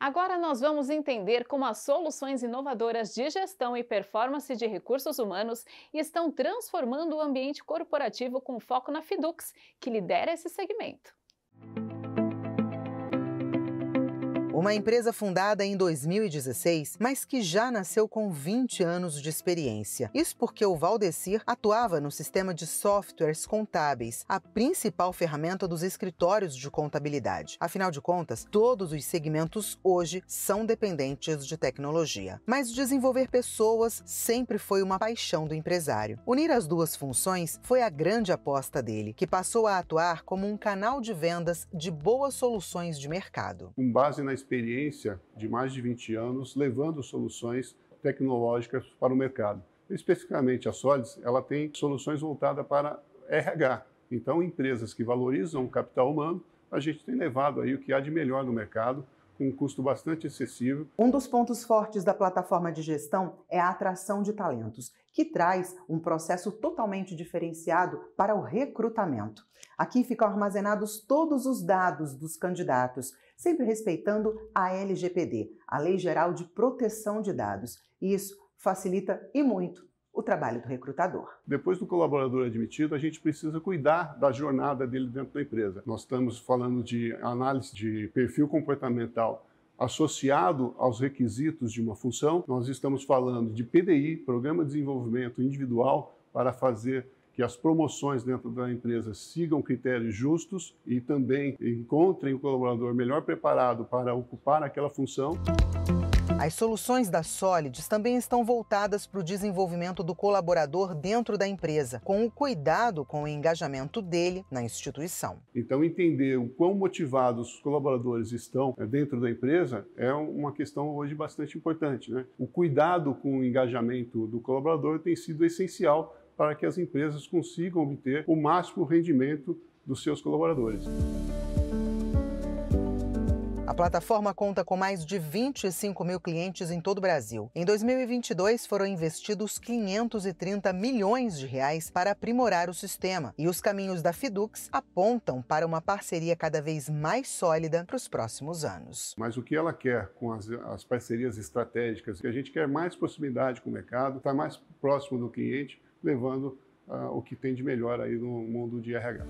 Agora nós vamos entender como as soluções inovadoras de gestão e performance de recursos humanos estão transformando o ambiente corporativo com foco na Fidux, que lidera esse segmento. Uma empresa fundada em 2016, mas que já nasceu com 20 anos de experiência. Isso porque o Valdecir atuava no sistema de softwares contábeis, a principal ferramenta dos escritórios de contabilidade. Afinal de contas, todos os segmentos hoje são dependentes de tecnologia. Mas desenvolver pessoas sempre foi uma paixão do empresário. Unir as duas funções foi a grande aposta dele, que passou a atuar como um canal de vendas de boas soluções de mercado. Com base na experiência de mais de 20 anos levando soluções tecnológicas para o mercado. Especificamente a Solis, ela tem soluções voltadas para RH. Então, empresas que valorizam o capital humano, a gente tem levado aí o que há de melhor no mercado com um custo bastante excessivo. Um dos pontos fortes da plataforma de gestão é a atração de talentos, que traz um processo totalmente diferenciado para o recrutamento. Aqui ficam armazenados todos os dados dos candidatos, sempre respeitando a LGPD, a Lei Geral de Proteção de Dados. E isso facilita e muito o trabalho do recrutador. Depois do colaborador admitido, a gente precisa cuidar da jornada dele dentro da empresa. Nós estamos falando de análise de perfil comportamental associado aos requisitos de uma função. Nós estamos falando de PDI, Programa de Desenvolvimento Individual, para fazer que as promoções dentro da empresa sigam critérios justos e também encontrem o colaborador melhor preparado para ocupar aquela função. As soluções da Solids também estão voltadas para o desenvolvimento do colaborador dentro da empresa, com o cuidado com o engajamento dele na instituição. Então, entender o quão motivados os colaboradores estão é, dentro da empresa é uma questão hoje bastante importante. Né? O cuidado com o engajamento do colaborador tem sido essencial para que as empresas consigam obter o máximo rendimento dos seus colaboradores. A plataforma conta com mais de 25 mil clientes em todo o Brasil. Em 2022, foram investidos 530 milhões de reais para aprimorar o sistema, e os caminhos da Fidux apontam para uma parceria cada vez mais sólida para os próximos anos. Mas o que ela quer com as, as parcerias estratégicas? Que a gente quer é mais proximidade com o mercado, estar tá mais próximo do cliente, levando uh, o que tem de melhor aí no mundo de RH.